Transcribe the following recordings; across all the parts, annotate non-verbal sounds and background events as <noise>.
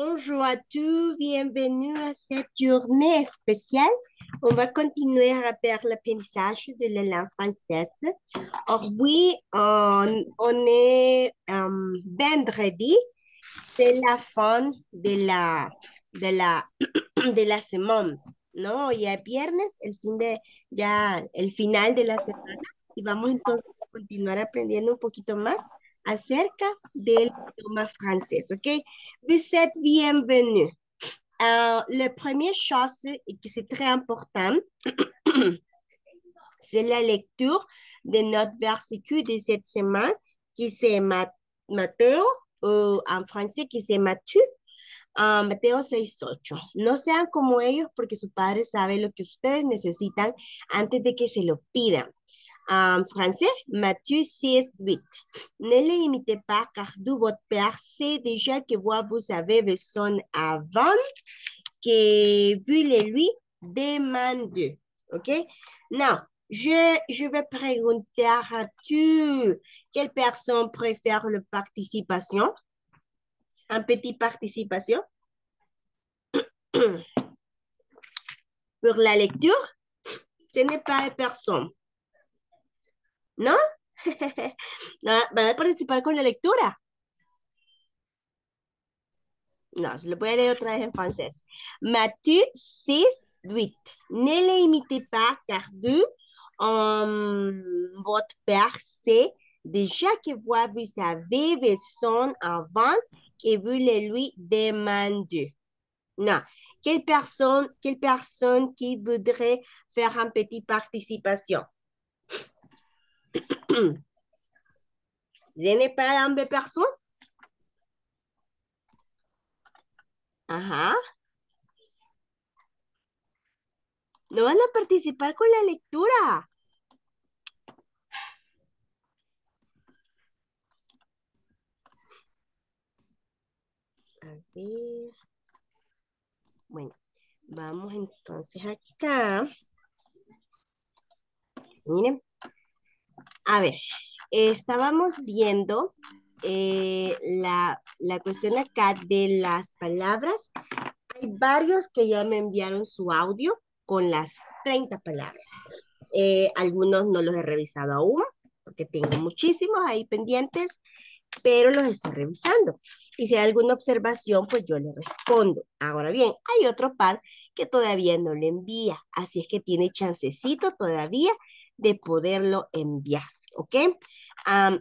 Bonjour à tous, bienvenue à cette journée spéciale. On va continuer à faire l'apprentissage de la langue française. Aujourd'hui, on, on, est euh, vendredi, c'est la fin de la, de la, <clears throat> de la semaine. No, ya viernes, el fin de, ya el final de la semana. Y vamos entonces a continuar aprendiendo un poquito más acerca del idioma francés, ok? Vous êtes bienvenidos. la primera cosa que es muy importante es la lectura de nuestro versículo de cette semana, que es Mateo, o en francés, que es Mathieu, ah, Mateo Mateo 6.8. No sean como ellos porque su padre sabe lo que ustedes necesitan antes de que se lo pidan. en français, Matthieu 6, 8. Ne les imitez pas, car d'où votre Père sait déjà que vous avez besoin avant que vous les lui demandez. OK? Non, je, je vais présenter à tu quelle personne préfère la participation? Un petit participation <coughs> pour la lecture? Ce n'est pas personne. Non? <laughs> va a participer con la lecture? Non, je le voy lire leer en français. Mathieu 6, 8. Ne l'imitez pas, car vous, um, votre Père, sait déjà que vous avez besoin avant que vous les lui demandez. Non. Quelle personne, quelle personne qui voudrait faire une petite participation? para ambas personas? Ajá. No van a participar con la lectura. A ver. Bueno, vamos entonces acá. Miren, a ver, estábamos viendo eh, la, cuestión acá de las palabras. Hay varios que ya me enviaron su audio con las 30 palabras. Eh, algunos no los he revisado aún, porque tengo muchísimos ahí pendientes, pero los estoy revisando. Y si hay alguna observación, pues yo le respondo. Ahora bien, hay otro par que todavía no le envía, así es que tiene chancecito todavía de poderlo enviar. ¿ok? Um,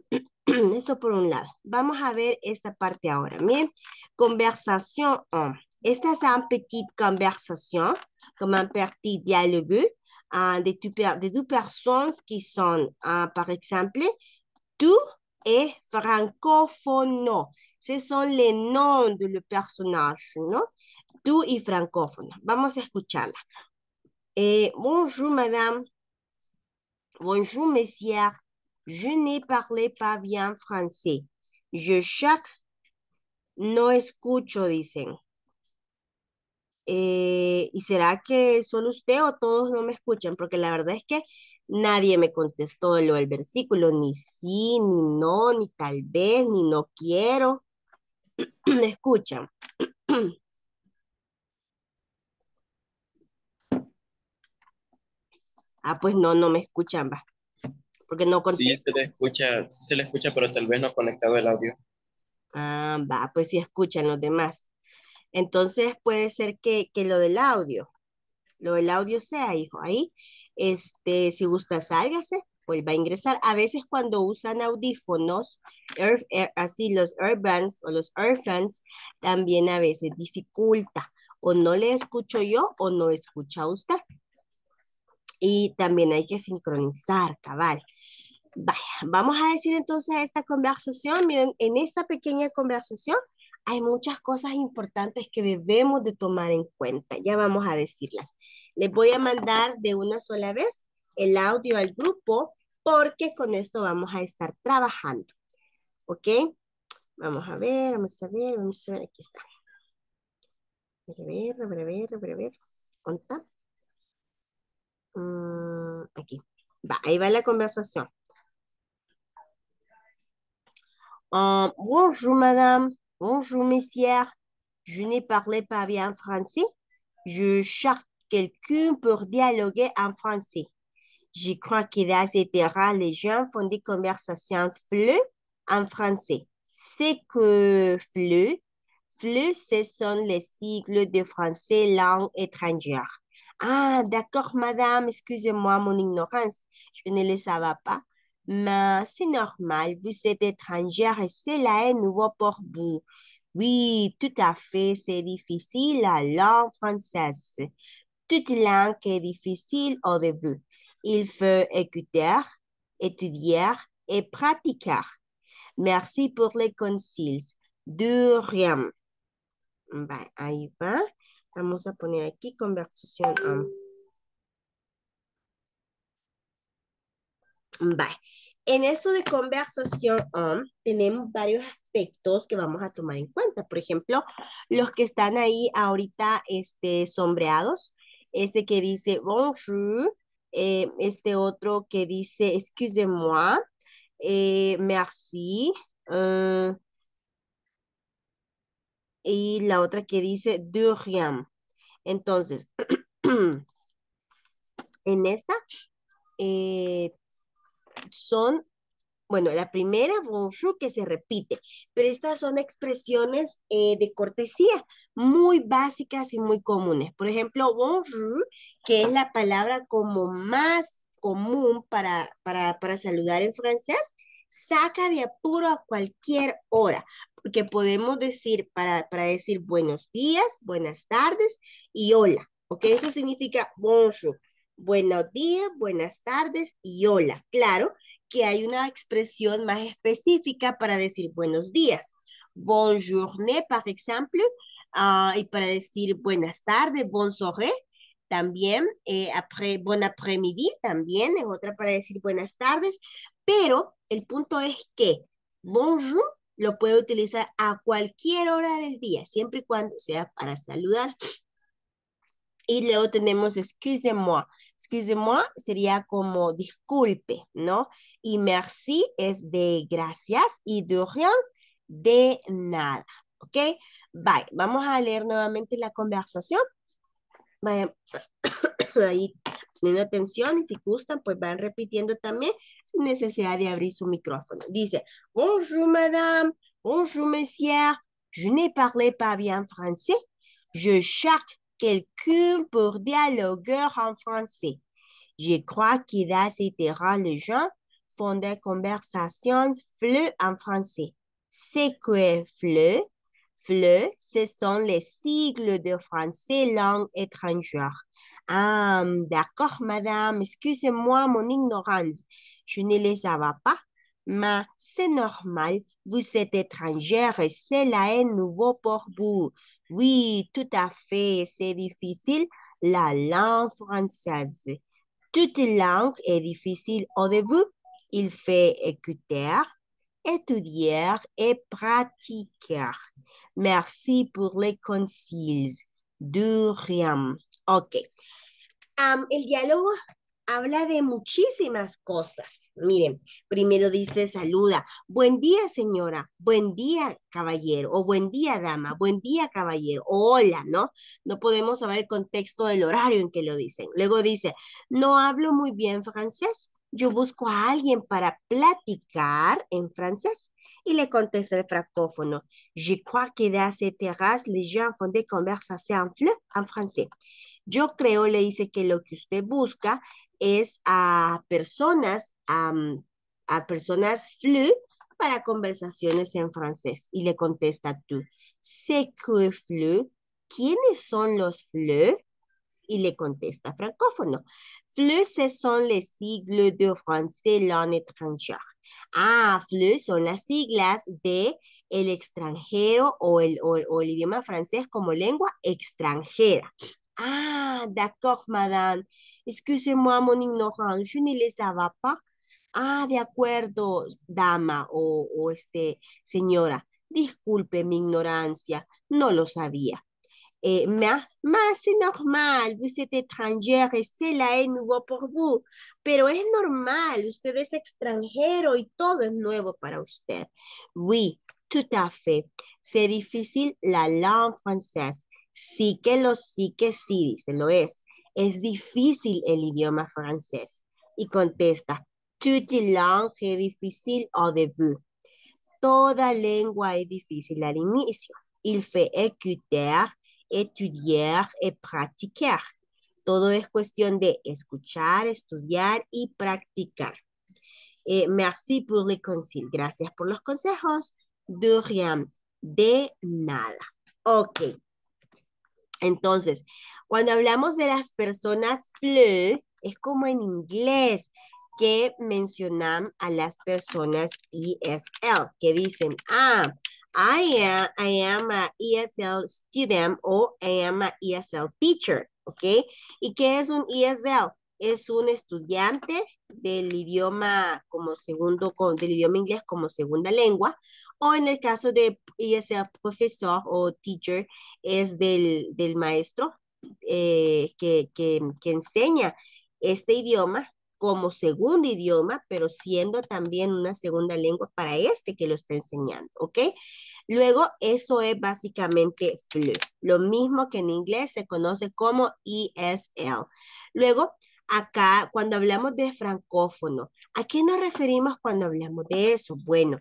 <clears throat> esto por un lado. Vamos a ver esta parte ahora. Miren, conversation. 1. Esta es una petite conversation, comme un petit dialogue uh, de, deux personnes qui sont, par exemple, tu et ah, francophone. Ce sont les noms de le personnage, Non, Tu et francophone. Vamos a escucharla. Eh, bonjour, madame. Bonjour, Monsieur. Je ne parle pas bien francés. Je chaque no escucho, dicen. Eh, ¿Y será que solo usted o todos no me escuchan? Porque la verdad es que nadie me contestó lo del versículo, ni sí, ni no, ni tal vez, ni no quiero. <clears throat> me escuchan. <clears throat> ah, pues no, no me escuchan, va porque no conoce. Sí, se le escucha, se le escucha, pero tal vez no conectado el audio. Ah, va, pues sí escuchan los demás. Entonces puede ser que, lo del audio, lo del audio sea, hijo, ahí. Este, si gusta, sálgase, vuelva pues a ingresar. A veces cuando usan audífonos, así los urbans o los airfans, también a veces dificulta. O no le escucho yo o no escucha usted. Y también hay que sincronizar, cabal vamos a decir entonces esta conversación, miren, en esta pequeña conversación hay muchas cosas importantes que debemos de tomar en cuenta, ya vamos a decirlas. Les voy a mandar de una sola vez el audio al grupo porque con esto vamos a estar trabajando. ¿Ok? Vamos a ver, vamos a ver, vamos a ver, aquí está. A ver, a ver, a ver, mm, aquí. ahí va la conversación. Euh, bonjour madame, bonjour messieurs. Je ne parlé pas bien français. Je cherche quelqu'un pour dialoguer en français. Je crois qu'il a rare terrain, les gens font des conversations fleux en français. C'est que fleu fleu ce sont les sigles de français langue étrangère. Ah, d'accord, madame, excusez-moi mon ignorance. Je ne le savais pas mais c'est normal, vous êtes étrangère et cela est nouveau pour vous. Oui, tout à fait, c'est difficile la langue française. Toute langue est difficile au début. Il faut écouter, étudier et pratiquer. Merci pour les conseils. De rien. Ben, ahí va. Vamos a poner aquí conversación. En esto de conversación um, tenemos varios aspectos que vamos a tomar en cuenta. Por ejemplo, los que están ahí ahorita este, sombreados, este que dice bonjour, eh, este otro que dice excusez-moi, eh, merci, eh, y la otra que dice de rien. Entonces, <clears throat> en esta eh, son, bueno, la primera, bonjour, que se repite, pero estas son expresiones eh, de cortesía muy básicas y muy comunes. Por ejemplo, bonjour, que es la palabra como más común para, para, saludar en francés, saca de apuro a cualquier hora, porque podemos decir para, para decir buenos días, buenas tardes y hola, ¿ok? Eso significa bonjour buenos días, buenas tardes y hola. Claro que hay una expresión más específica para decir buenos días. Bonjourné, por ejemplo, ah, y para decir buenas tardes, bonsoir, también, eh, après, bon après-midi, también es otra para decir buenas tardes, pero el punto es que bonjour lo puede utilizar a cualquier hora del día, siempre y cuando sea para saludar. Y luego tenemos excusez-moi, excusez-moi sería como disculpe, ¿no? Y merci es de gracias y de rien de nada, ¿ok? Bye. Vamos a leer nuevamente la conversación. Vayan <coughs> ahí teniendo atención y si gustan, pues van repitiendo también sin necesidad de abrir su micrófono. Dice, bonjour madame, bonjour monsieur, je ne parle pas bien français, je cherche quelqu'un pour dialogueur en français. Je crois qu'il a incitera les gens font des conversations en français. C'est quoi, fleu, fleu, ce sont les sigles de français langue étrangère. Ah, d'accord, madame, excusez-moi mon ignorance. Je ne les avais pas, mais c'est normal. Vous êtes étrangère et cela est nouveau pour vous. Oui, tout à fait, c'est difficile. La langue française. Toute langue est difficile au début. Il fait écouter, étudier et pratiquer. Merci pour les conseils. De rien. OK. Um, el habla de muchísimas cosas. Miren, primero dice saluda, buen día señora, buen día caballero, o buen día dama, buen día caballero, hola, ¿no? No podemos saber el contexto del horario en que lo dicen. Luego dice, no hablo muy bien francés, yo busco a alguien para platicar en francés. Y le contesta el francófono, je crois que de terrasse, les gens font des conversations en, en français. Yo creo, le dice, que lo que usted busca es a personas, a, personas flu para conversaciones en francés y le contesta tú, c'est que flu, ¿quiénes son los flu? Y le contesta francófono, flu ce sont les sigles de français langue étranger. Ah, fleu son las siglas de el extranjero o el, el idioma francés como lengua extranjera. Ah, d'accord, madame excusez-moi mon ignorance, je ne les savais pas. Ah, de acuerdo, dama o, este, señora, disculpe mi ignorancia, no lo sabía. Eh, mais, c'est normal, vous êtes étrangère et la est nouveau pour vous. Pero es normal, usted es extranjero y todo es nuevo para usted. Oui, tout à fait. C'est difficile la langue française. Sí que lo, sí que sí, dice, lo es es difícil el idioma francés. Y contesta, toute langue est difficile au début. Toda lengua es difícil al inicio. Il faut écouter, étudier et pratiquer. Todo es cuestión de escuchar, estudiar y practicar. Eh, merci pour le conseils. Gracias por los consejos. De rien. De nada. Ok. Entonces, cuando hablamos de las personas FLE, es como en inglés que mencionan a las personas ESL, que dicen, ah, I am, I am a ESL student o I am a ESL teacher, ¿ok? ¿Y qué es un ESL? es un estudiante del idioma como segundo, del idioma inglés como segunda lengua, o en el caso de ESL, profesor o teacher, es del, maestro eh, que, que enseña este idioma como segundo idioma, pero siendo también una segunda lengua para este que lo está enseñando, ¿ok? Luego, eso es básicamente FLU, lo mismo que en inglés se conoce como ESL. Luego, acá cuando hablamos de francófono, ¿a qué nos referimos cuando hablamos de eso? Bueno,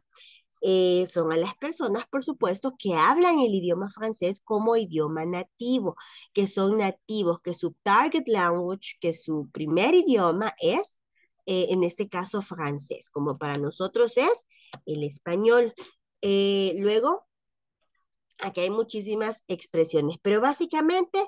eh, son a las personas, por supuesto, que hablan el idioma francés como idioma nativo, que son nativos, que su target language, que su primer idioma es, eh, en este caso, francés, como para nosotros es el español. Eh, luego, aquí hay muchísimas expresiones, pero básicamente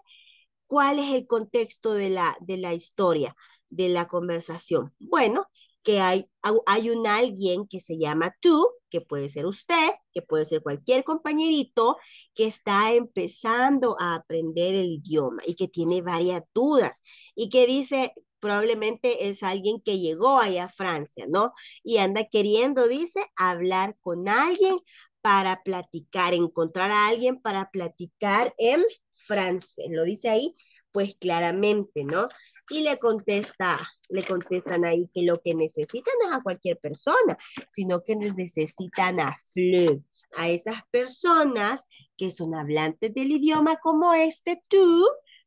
cuál es el contexto de la, de la historia, de la conversación. Bueno, que hay, hay un alguien que se llama tú, que puede ser usted, que puede ser cualquier compañerito, que está empezando a aprender el idioma y que tiene varias dudas y que dice, probablemente es alguien que llegó allá a Francia, ¿no? Y anda queriendo, dice, hablar con alguien para platicar, encontrar a alguien para platicar en France, lo dice ahí, pues claramente, ¿no? Y le contesta, le contestan ahí que lo que necesitan es a cualquier persona, sino que necesitan a flu a esas personas que son hablantes del idioma como este tú,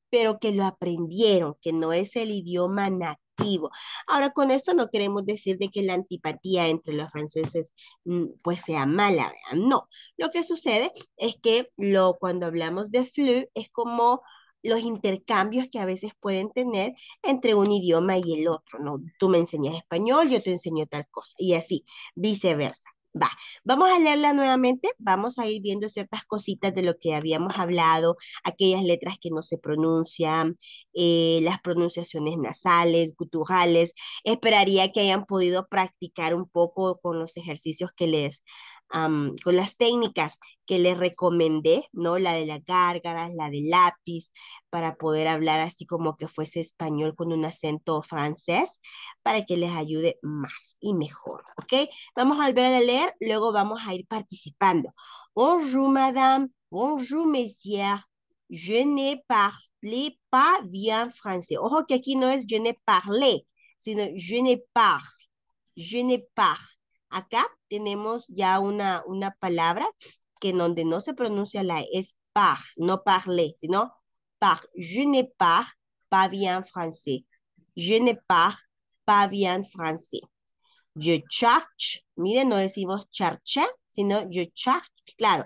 pero que lo aprendieron, que no es el idioma nativo Ahora, con esto no queremos decir de que la antipatía entre los franceses mm, pues sea mala, no. Lo que sucede es que lo, cuando hablamos de flu es como los intercambios que a veces pueden tener entre un idioma y el otro, ¿no? Tú me enseñas español, yo te enseño tal cosa, y así, viceversa. Va, vamos a leerla nuevamente, vamos a ir viendo ciertas cositas de lo que habíamos hablado, aquellas letras que no se pronuncian, eh, las pronunciaciones nasales, guturales. Esperaría que hayan podido practicar un poco con los ejercicios que les con las técnicas que les recomendé, ¿no? La de la gárgara, la de lápiz, para poder hablar así como que fuese español con un acento francés, para que les ayude más y mejor, ¿ok? Vamos a volver a leer, luego vamos a ir participando. Bonjour madame, bonjour messieurs, je ne parle pas bien français. Ojo que aquí no es je ne parle, sino je ne parle, je ne parle. Acá tenemos ya una, una palabra que en donde no se pronuncia la es par, no parler, sino par. Je ne par pas bien français. Je ne pas bien français. Je charge, miren, no decimos charcha, sino je charge, claro.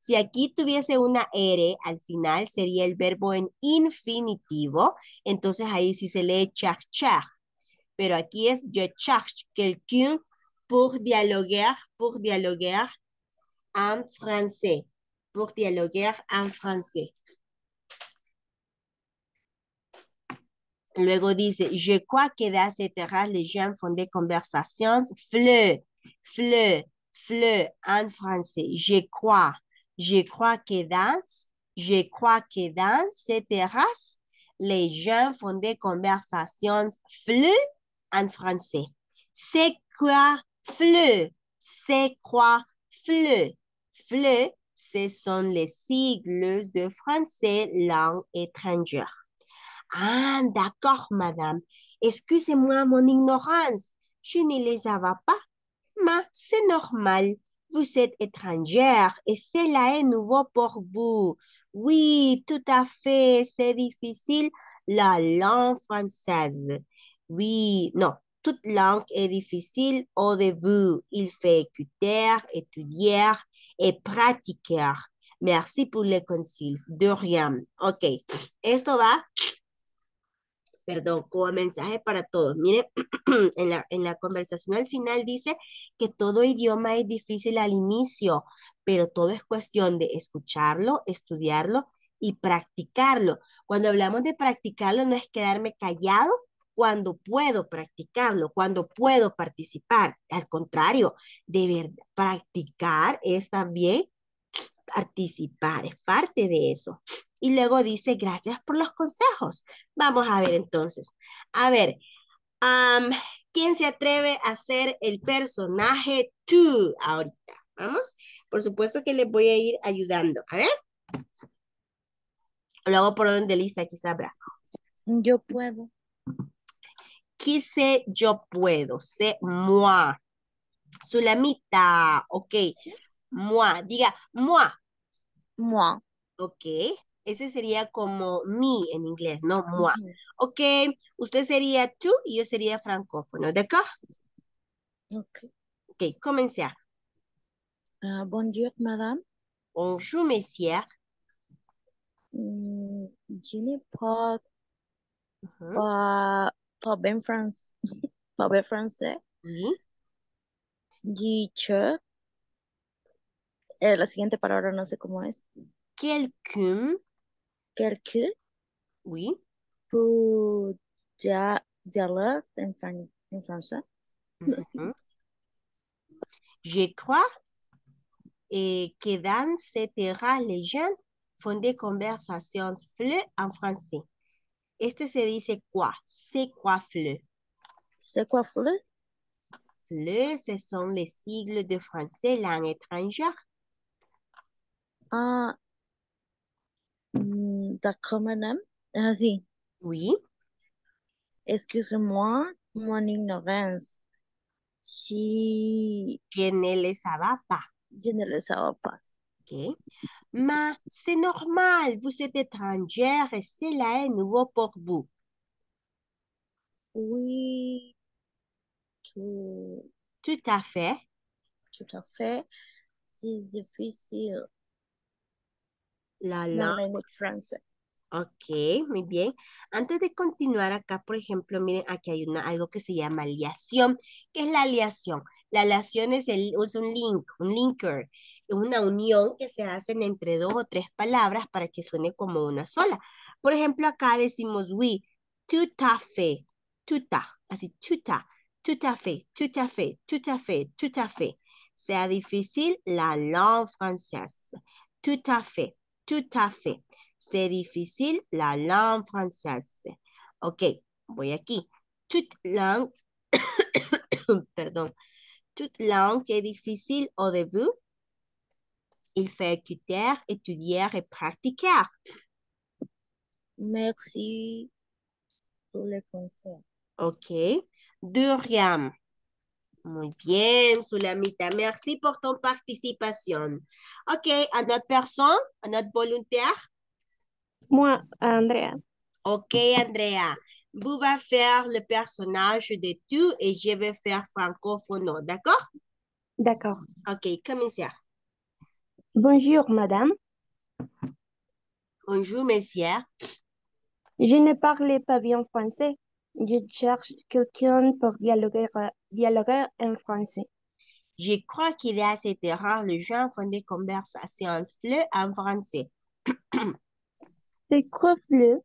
Si aquí tuviese una R al final, sería el verbo en infinitivo, entonces ahí sí se lee charchar. Pero aquí es je charge, quelqu'un pour dialoguer, pour dialoguer en français, pour dialoguer en français. Luego dice, je crois que dans ces terrains, les gens font des conversations fleu, fleu, fleu en français. Je crois, je crois que dans, je crois que dans ces terrasses, les gens font des conversations fleu en français. C'est quoi Fleu c'est quoi fleu, Fleu, ce sont les sigles de français langue étrangère. Ah, d'accord, madame. Excusez-moi mon ignorance. Je ne les avais pas. Mais c'est normal. Vous êtes étrangère et cela est nouveau pour vous. Oui, tout à fait. C'est difficile, la langue française. Oui, non, toute langue est difficile au début. Il fait écouter, étudier et pratiquer. Merci pour les conseils. De rien. Ok. Esto va, perdón, como mensaje para todos. Miren, <clears throat> en la, en la conversación al final dice que todo idioma es difícil al inicio, pero todo es cuestión de escucharlo, estudiarlo y practicarlo. Cuando hablamos de practicarlo, no es quedarme callado cuando puedo practicarlo, cuando puedo participar. Al contrario, de deber practicar es también participar, es parte de eso. Y luego dice, gracias por los consejos. Vamos a ver entonces. A ver, ¿quién se atreve a ser el personaje tú ahorita? Vamos, por supuesto que les voy a ir ayudando. A ver. lo hago por donde lista, quizá habrá. Yo puedo quise, yo puedo. Sé moi. Sulamita, ok. Moi, diga moi. Moi. Ok. Ese sería como mi en inglés, no moi. Ok, usted sería tú y yo sería francófono, ¿de acá? Ok. Ok, Comencé. Ah, bonjour, madame. Bonjour, monsieur. Mm, je ne Pauvre <laughs> en français. Oui. la Eh, la siguiente palabra no sé cómo es. Quelqu'un. Quelqu'un. Oui. Pour dialogue en, français. Mhm. Je crois et que dans ces terrains, les jeunes font des conversations fluides en français. Este se dice quoi. C'est quoi fleu? C'est quoi fleu? Fleu, ce sont les sigles de français langue étrangère. Ah, mm, d'accord, madame. Vas-y. Oui. Excusez-moi mon ignorance. Si... Je ne le savais pas. Je ne le savais pas. OK? ma, c'est normal, vous êtes étrangère et cela est nuevo pour vous. Oui, tout, à fait. Tout à fait. C'est difficile. La Ok, muy bien. Antes de continuar acá, por ejemplo, miren, aquí hay una, algo que se llama aliación. ¿Qué es la aliación? La aliación es, el, es un link, un linker. Es una unión que se hacen entre dos o tres palabras para que suene como una sola. Por ejemplo, acá decimos we, à tuta, así à fait, tout à fait. Sea difícil la langue française. à fait. C'est difícil la langue française. Ok, voy aquí. tout langue, <coughs> perdón, tout langue que difícil au début. Il fait écouter, étudier et pratiquer. Merci pour les conseil. OK. Durian, Muy bien, Sulamita. Merci pour ton participation. OK, à notre personne, à notre volontaire. Moi, Andrea. OK, Andrea. Vous va faire le personnage de tout et je vais faire francophone. d'accord? D'accord. OK, commissaire. Bonjour, madame. Bonjour, messieurs. Je ne parle pas bien français. Je cherche quelqu'un pour dialoguer, euh, en français. Je crois qu'il est assez rare que Les gens font des conversations fluides en français. <clears throat> C'est quoi fleu?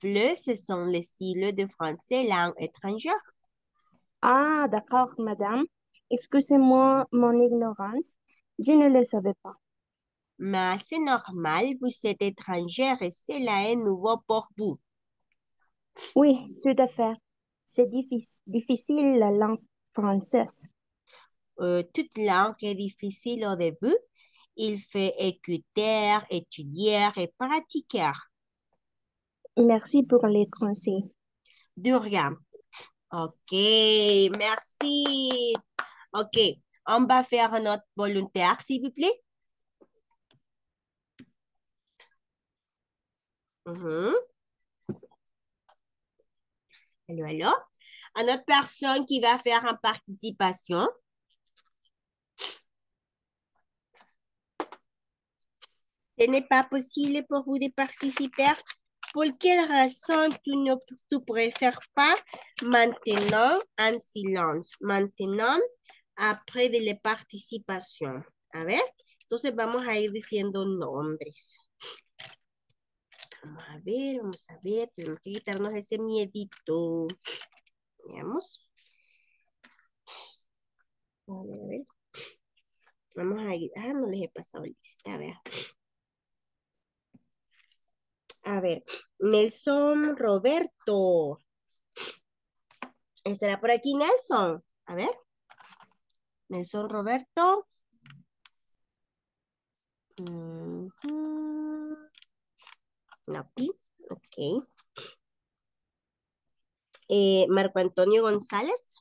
Fleu, ce sont les silos de français langue étrangère. Ah, d'accord, madame. Excusez-moi mon ignorance. Je ne le savais pas mais c'est normal, vous êtes étrangère et cela est nouveau pour vous. Oui, tout à fait. C'est difficile la langue française. Euh, toute langue est difficile au début. Il faut écouter, étudier et pratiquer. Merci pour les conseils. De rien. OK, merci. OK, on va faire notre volontaire, s'il vous plaît. Alors, mhm. Allô, allô. Une autre personne qui va faire une participation. Ce n'est pas possible pour vous de participer. Pour quelle raison tu ne tu préfères pas maintenant en silence? Maintenant, après la participation? A ver, entonces vamos a ir diciendo nombres. Vamos a ver, vamos a ver. Tenemos que quitarnos ese miedito. Veamos. A ver, a ver. Vamos a ir. Ah, no les he pasado lista, vea. A ver, Nelson Roberto. ¿Estará por aquí Nelson? A ver. Nelson Roberto. Napi, ok. Eh, Marco Antonio González.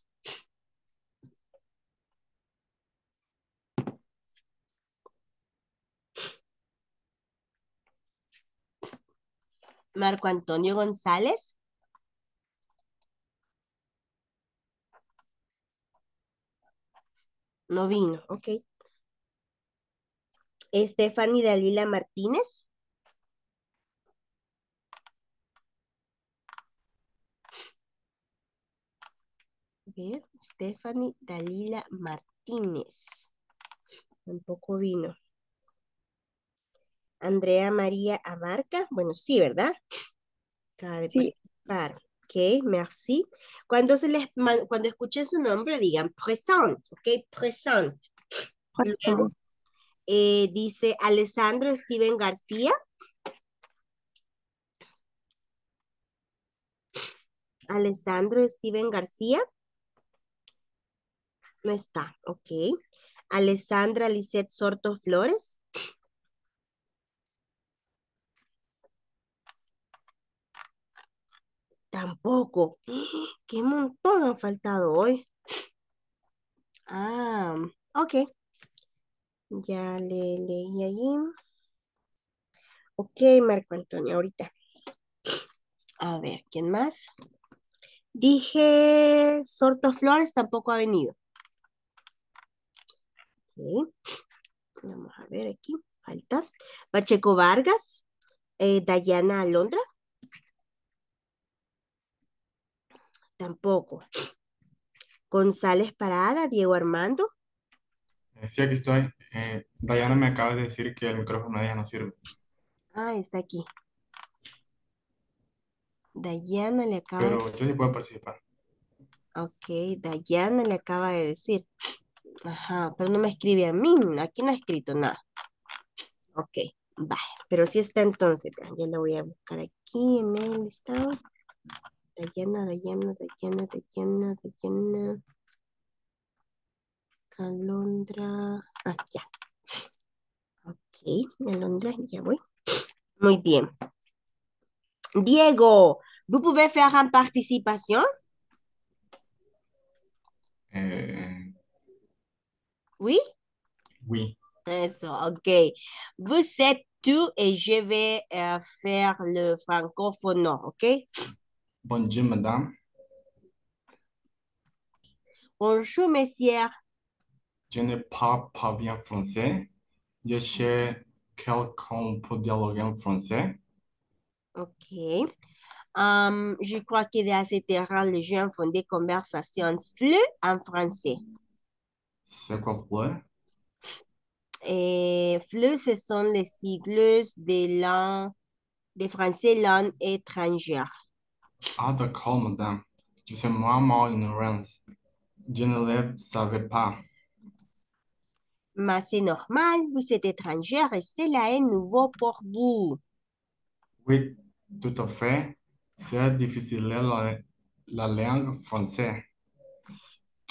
Marco Antonio González. No vino, ok. Estefani Dalila Martínez. Stephanie Dalila Martínez. Tampoco vino. Andrea María Abarca. Bueno, sí, ¿verdad? Acaba de participar. Ok, merci. Cuando, se les, cuando escuchen su nombre, digan present, ok, present. Eh, dice Alessandro Steven García. Alessandro Steven García. No está, ok. Alessandra Lisette Sorto Flores. Tampoco. <gasps> ¡Qué montón han faltado hoy! Ah, ok. Ya le leí allí. Ok, Marco Antonio, ahorita. A ver, ¿quién más? Dije, Sorto Flores tampoco ha venido. Vamos a ver aquí, falta. Pacheco Vargas, eh, Dayana Alondra. Tampoco. González Parada, Diego Armando. Sí, aquí estoy. Eh, Dayana me acaba de decir que el micrófono de ella no sirve. Ah, está aquí. Dayana le acaba Pero yo sí puedo participar. Ok, Dayana le acaba de decir. Ajá, pero no me escribe a mí, aquí no ha escrito nada. Ok, va, pero sí está entonces, yo la voy a buscar aquí en el listado. Dayana, Dayana, Dayana, Dayana, Dayana. Alondra, ah, ya. Ok, Alondra, ya voy. Muy bien. Diego, ¿vos pouvez hacer participación? Eh... Oui? Oui. OK. Vous êtes tout et je vais euh, faire le francophone, OK? Bonjour, madame. Bonjour, messieurs. Je ne parle pas bien français. Je cherche quelqu'un pour dialoguer en français. OK. Hum, je crois qu'il y assez terrain, les gens font des conversations en français. C'est quoi quoi Et eh, ce sont les sigles de langues, des Français langue étrangère. Ah, d'accord, madame. Je suis moi, en ignorance. Je ne le savais pas. Mais c'est normal, vous êtes étrangère et cela est nouveau pour vous. Oui, tout à fait. C'est difficile la, la langue française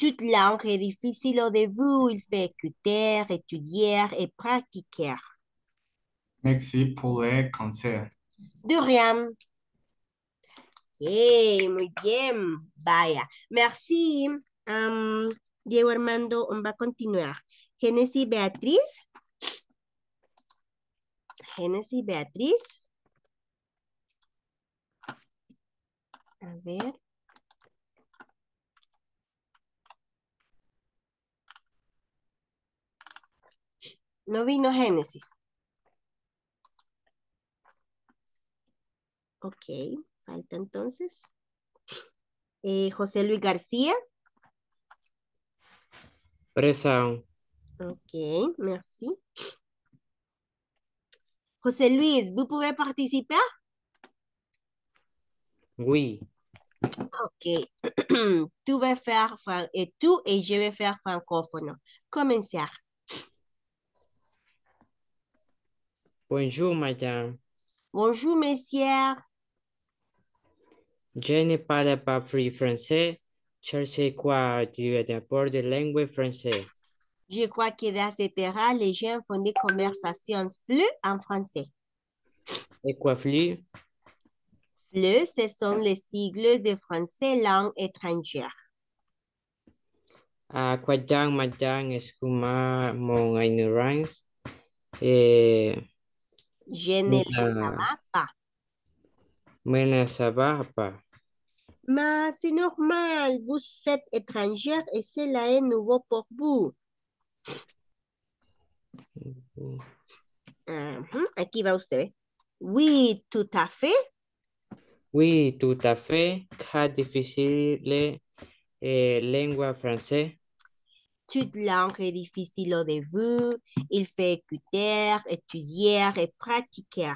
toute langue est difficile au début. Il faut écouter, étudier et pratiquer. Merci pour le conseil. De rien. Hey, eh, muy bien. Vaya. Merci. Um, Diego Armando, on va continuer. Genesis, Beatriz. Genesis, Beatriz. A ver. No vino Génesis. Ok, falta entonces. Eh, José Luis García. Presa. Ok, merci. José Luis, vous participar? Sí. Oui. Ok. tu <clears throat> vas faire, tu et je vais Comenzar. Bonjour, madame. Bonjour, messieurs. Je ne parle pas français. Je sais quoi dire d'abord de langue française. Je crois que dans ce terrain, les gens font des conversations plus en français. Et quoi plus? Plus, ce sont les sigles de français langue étrangère. À quoi donc, madame, excuse-moi mon ignorance. Et... Je ne savais pas. Je pas. Mais c'est normal, vous êtes étrangère et cela est nouveau pour vous. Aquí mm-hmm. mm-hmm. va usted. Oui, tout à fait. Oui, tout à fait. très difficile eh, langue française toute langue est difficile au début. Il faut écouter, étudier et pratiquer.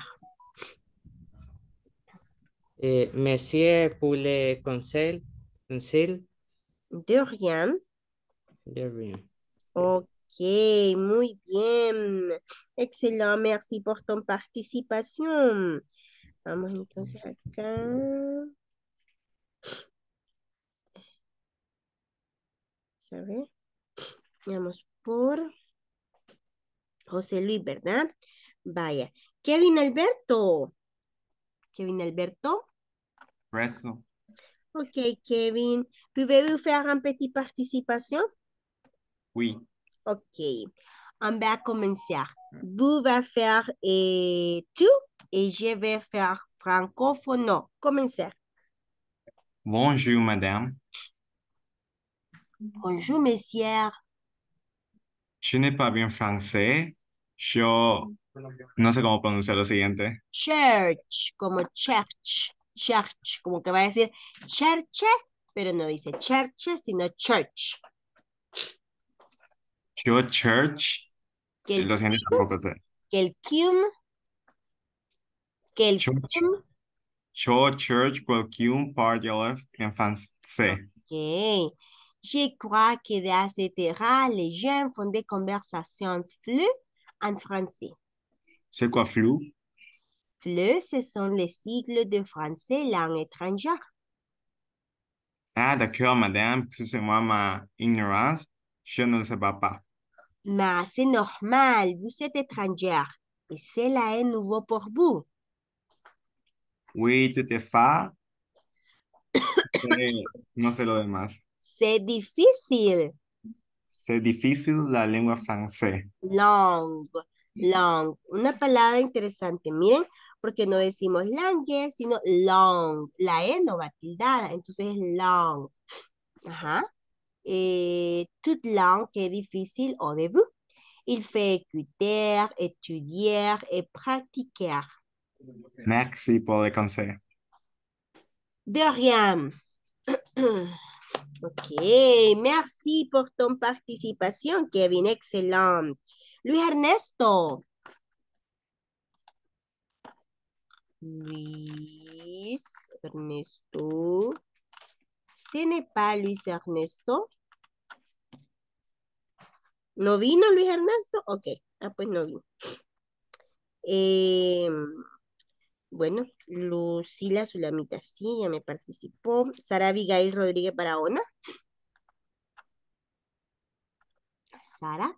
Et monsieur, pour les conseils, De rien. De rien. Ok, muy bien. Excellent, merci pour ton participation. Vamos entonces acá. Vamos pour José Luis, ¿verdad? Vaya. Kevin Alberto. Kevin Alberto. Ok, Kevin. Pouvez-vous faire un petit participation? Oui. Ok. On va commencer. Vous va faire et eh, et je vais faire francophone. Commencez. Bonjour, madame. Bonjour, messieurs. Je n'ai pas bien francés. Yo no sé cómo pronunciar lo siguiente. Church, como church, church, como que va a decir church, pero no dice church, sino church. Yo church, que eh, el lo tampoco sé. Que el cum, que el yo, cum. Yo church, que el cum, par de en francés. Ok. Je crois que de les jeunes font des conversations floues en français. C'est quoi flou? Flu, ce sont les sigles de français langue étrangère. Ah, d'accord, madame, excusez-moi ma ignorance, je ne sais pas. Mais c'est normal, vous êtes étrangère et cela est nouveau pour vous. Oui, tout est fait. <coughs> Non c'est le demás. C'est difícil. C'est difícil la lengua française. Long, long. Una palabra interesante, miren, porque no decimos langue, sino long. La E no va tildada, entonces es long. Ajá. Eh, tout long, que es difícil, o Il fait écouter, étudier et pratiquer. Merci pour le conseil. De rien. <clears throat> Ok, merci por tu participación, Kevin. Excelente. Luis Ernesto. Luis Ernesto. ¿Se n'est pas Luis Ernesto. ¿No vino Luis Ernesto? Ok, ah, pues no vino. Eh, bueno, Lucila Zulamita, sí, ya me participó. Sara Abigail Rodríguez Barahona. Sara.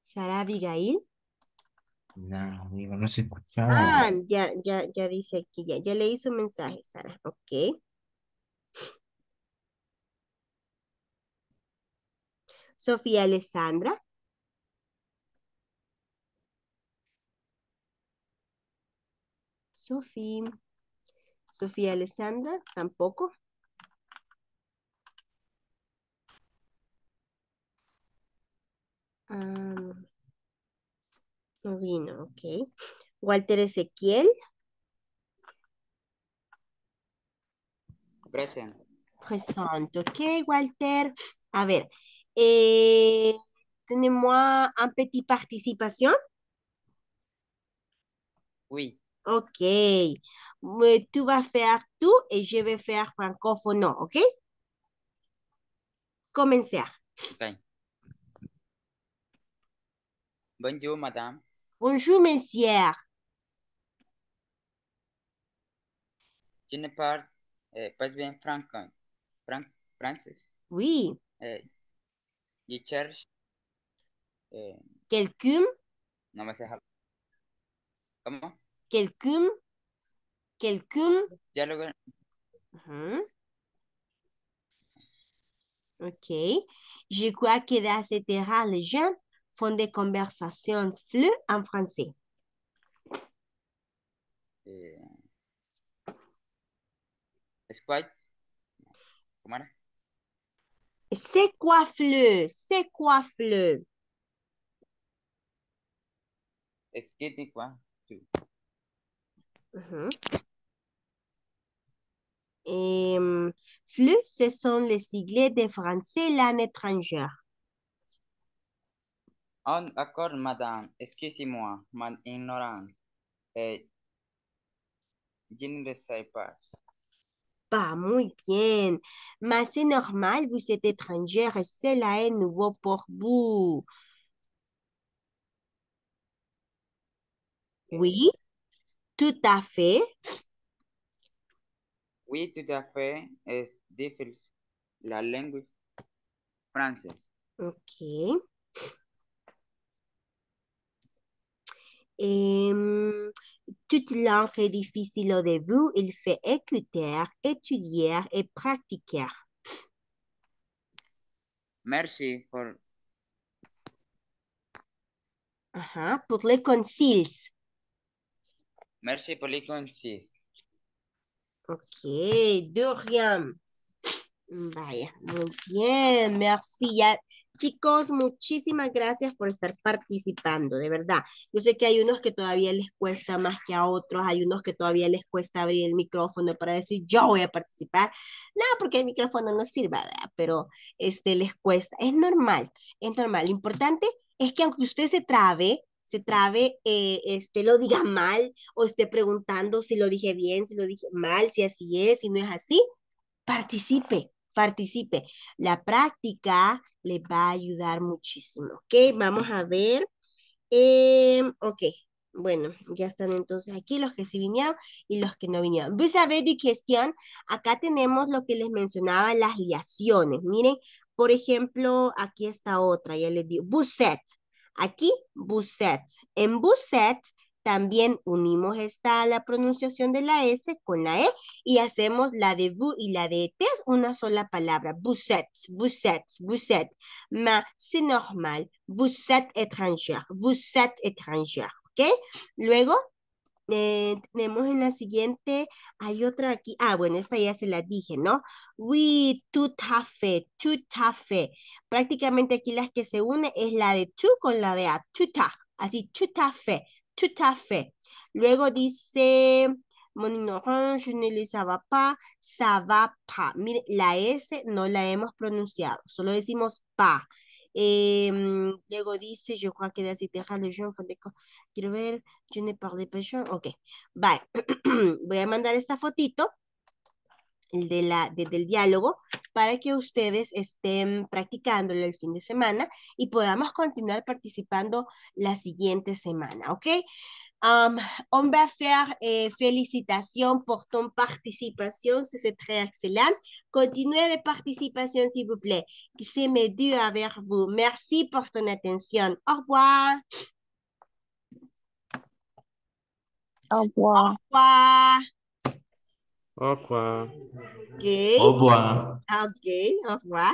Sara Abigail. No, no se escuchaba. Ah, ya, ya, ya dice aquí, ya, ya leí su mensaje, Sara. Ok. Sofía Alessandra. Sophie. Sofía Alessandra, tampoco. no vino, ok. Walter Ezequiel. Presente. Presente, ok, Walter. A ver, eh, tenemos un petit participación. Oui. OK. Mais tu vas faire tout et je vais faire francophone, OK? Commencer. OK. Bonjour, madame. Bonjour, monsieur. Tu ne parle euh, pas bien franco, fran français. Oui. Eh, je euh, Quelqu'un? Non mais Comment? comment? Quelqu'un. Quelqu'un. Dialogue. Ok. Je crois que dans ces les gens font des conversations flues en français. C'est eh. quoi? Comment C'est quoi fleu? C'est quoi fleu? Est-ce quoi? Et plus ce sont les sigles de français langue étrangère. On ah, accord, madame, excusez-moi, mon ignorance. Euh, je ne le sais pas. Pas bien, mais c'est normal, vous êtes étranger et cela est nouveau pour vous. Euh, oui? tout à fait. Oui, tout à fait. Es difficile la langue française. Ok. toute langue est difficile au vous, Il fait écouter, étudier et pratiquer. Merci pour... pour les conciles. Merci pour les Ok, de rien. Vaya, muy bien, merci. Chicos, muchísimas gracias por estar participando, de verdad. Yo sé que hay unos que todavía les cuesta más que a otros, hay unos que todavía les cuesta abrir el micrófono para decir yo voy a participar. No, porque el micrófono no sirve, pero este, les cuesta. Es normal, es normal. Lo importante es que aunque usted se trabe, se trabe, eh, este, lo diga <laughs> mal o esté preguntando si lo dije bien, si lo dije mal, si así es, si no es así, participe, participe. La práctica le va a ayudar muchísimo, ¿ok? Vamos a ver. Em, ok, bueno, ya están entonces aquí los que sí vinieron y los que no vinieron. Vous avez de acá tenemos lo que les mencionaba, las liaciones. Miren, por ejemplo, aquí está otra, ya les digo, buset Aquí, Buset. En Buset también unimos esta la pronunciación de la S con la E y hacemos la de vous y la de T una sola palabra. Buset, buset, buset. Mais c'est normal. Vous êtes étranger, Vous êtes étranger, ¿Ok? Luego, eh, tenemos en la siguiente, hay otra aquí. Ah, bueno, esta ya se la dije, ¿no? We, tu tafe, tu tafe. Prácticamente aquí las que se une es la de tu con la de a, chuta. Así, à tutafe Luego dice, mon ignorant, je ne le savais pas, va pas. Mire, la S no la hemos pronunciado, solo decimos pa y em, luego dice, yo creo que la cité les gens Quiero ver, no ne de Ok, bye. <clears throat> Voy a mandar esta fotito el de la, del diálogo para que ustedes estén practicándolo el fin de semana y podamos continuar participando la siguiente semana, ¿ok? Um, on va faire euh, félicitations pour ton participation, c'est très excellent. Continuez les participation, s'il vous plaît. Que c'est mes dieux avec vous. Merci pour ton attention. Au revoir. Au revoir. Au revoir. Au revoir. Okay. Au revoir. OK, au revoir.